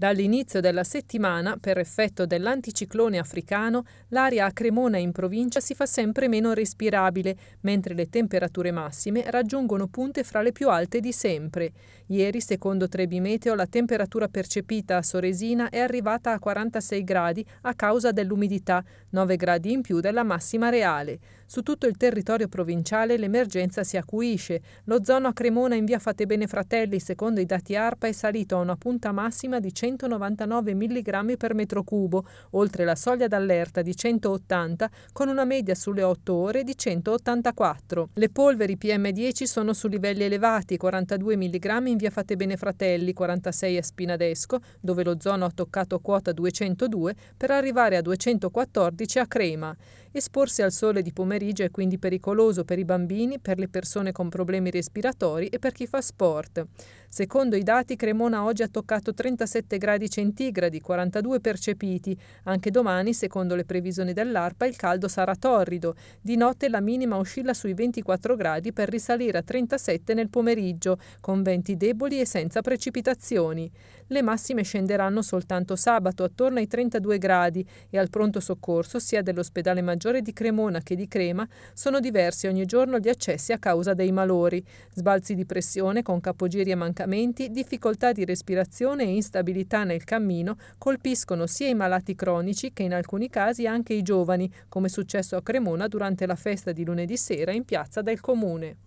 Dall'inizio della settimana, per effetto dell'anticiclone africano, l'aria a Cremona in provincia si fa sempre meno respirabile, mentre le temperature massime raggiungono punte fra le più alte di sempre. Ieri, secondo Trebimeteo, la temperatura percepita a Soresina è arrivata a 46 gradi a causa dell'umidità, 9 gradi in più della massima reale. Su tutto il territorio provinciale l'emergenza si acuisce. Lo zono a Cremona in via Fatebene Fratelli, secondo i dati ARPA, è salito a una punta massima di 100 199 mg per metro cubo, oltre la soglia d'allerta di 180 con una media sulle 8 ore di 184. Le polveri PM10 sono su livelli elevati, 42 mg in via Fate Bene Fratelli, 46 a Spinadesco, dove l'ozono ha toccato quota 202 per arrivare a 214 a Crema. Esporsi al sole di pomeriggio è quindi pericoloso per i bambini, per le persone con problemi respiratori e per chi fa sport. Secondo i dati, Cremona oggi ha toccato 37 gradi centigradi, 42 percepiti. Anche domani, secondo le previsioni dell'ARPA, il caldo sarà torrido. Di notte la minima oscilla sui 24 gradi per risalire a 37 nel pomeriggio, con venti deboli e senza precipitazioni. Le massime scenderanno soltanto sabato attorno ai 32 gradi e al pronto soccorso sia dell'ospedale maggiore di Cremona che di Crema sono diversi ogni giorno gli accessi a causa dei malori, sbalzi di pressione con capogiri e mancanze affaticamenti, difficoltà di respirazione e instabilità nel cammino colpiscono sia i malati cronici che in alcuni casi anche i giovani, come è successo a Cremona durante la festa di lunedì sera in piazza del comune.